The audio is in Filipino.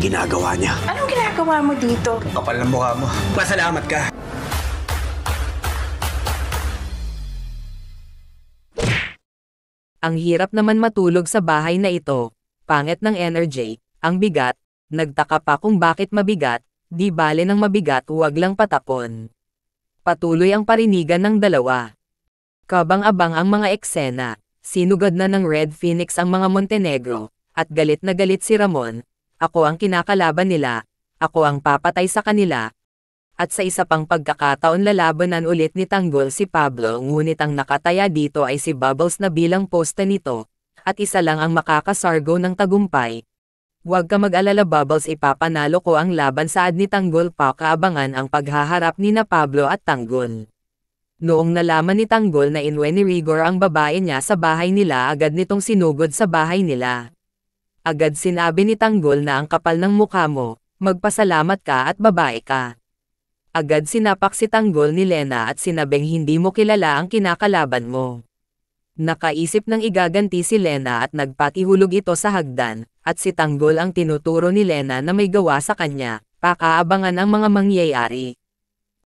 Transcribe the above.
ang ginagawa niya. Anong ginagawa mo dito? Kapal ng mukha mo. Pasalamat ka. Ang hirap naman matulog sa bahay na ito. Pangit ng energy, ang bigat, nagtaka pa kung bakit mabigat, di bale ng mabigat huwag lang patapon. Patuloy ang parinigan ng dalawa. Kabang-abang ang mga eksena, sinugod na ng Red Phoenix ang mga Montenegro, at galit na galit si Ramon, ako ang kinakalaban nila, ako ang papatay sa kanila. At sa isa pang pagkakataon lalabanan ulit ni Tanggol si Pablo ngunit ang nakataya dito ay si Bubbles na bilang posta nito, at isa lang ang makakasargo ng tagumpay. Huwag ka mag-alala Bubbles ipapanalo ko ang laban saad ni Tanggol pa kaabangan ang paghaharap ni na Pablo at Tanggol. Noong nalaman ni Tanggol na inwe ni Rigor ang babae niya sa bahay nila agad nitong sinugod sa bahay nila. Agad sinabi ni Tanggol na ang kapal ng mukha mo, magpasalamat ka at babae ka. Agad sinapak si Tanggol ni Lena at sinabing hindi mo kilala ang kinakalaban mo. Nakaisip ng igaganti si Lena at nagpatihulog ito sa hagdan, at si Tanggol ang tinuturo ni Lena na may gawa sa kanya, pakaabangan ang mga mangyayari.